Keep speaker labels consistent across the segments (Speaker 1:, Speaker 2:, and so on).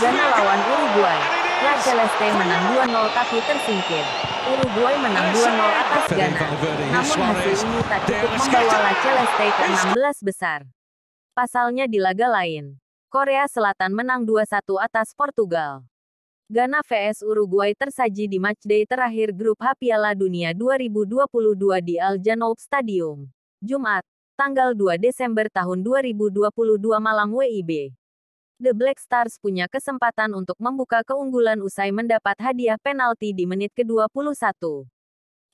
Speaker 1: Ghana lawan Uruguay. La Celeste menang 2-0 tapi tersingkir. Uruguay menang 2-0 atas Ghana. Namun hasil ini tak cukup membawa La Celeste ke 16 besar. Pasalnya di laga lain, Korea Selatan menang 2-1 atas Portugal. Ghana vs Uruguay tersaji di matchday terakhir grup H Piala Dunia 2022 di Al Janoub Stadium. Jumat, tanggal 2 Desember tahun 2022 malam WIB. The Black Stars punya kesempatan untuk membuka keunggulan usai mendapat hadiah penalti di menit ke-21.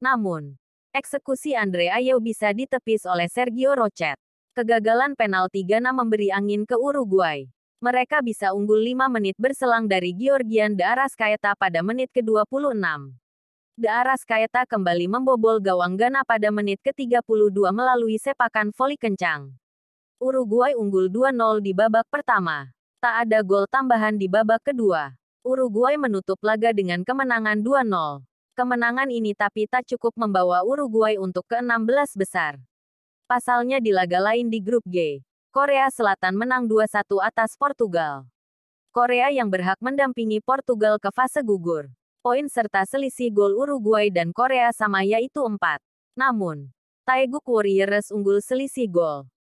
Speaker 1: Namun, eksekusi Andre Ayew bisa ditepis oleh Sergio Rochet. Kegagalan penalti Ghana memberi angin ke Uruguay. Mereka bisa unggul 5 menit berselang dari Georgian Daaraskaeta pada menit ke-26. Daaraskaeta kembali membobol gawang Ghana pada menit ke-32 melalui sepakan voli kencang. Uruguay unggul 2-0 di babak pertama. Tak ada gol tambahan di babak kedua. Uruguay menutup laga dengan kemenangan 2-0. Kemenangan ini tapi tak cukup membawa Uruguay untuk ke-16 besar. Pasalnya di laga lain di grup G, Korea Selatan menang 2-1 atas Portugal. Korea yang berhak mendampingi Portugal ke fase gugur. Poin serta selisih gol Uruguay dan Korea sama yaitu 4. Namun, Taeguk Warriors unggul selisih gol.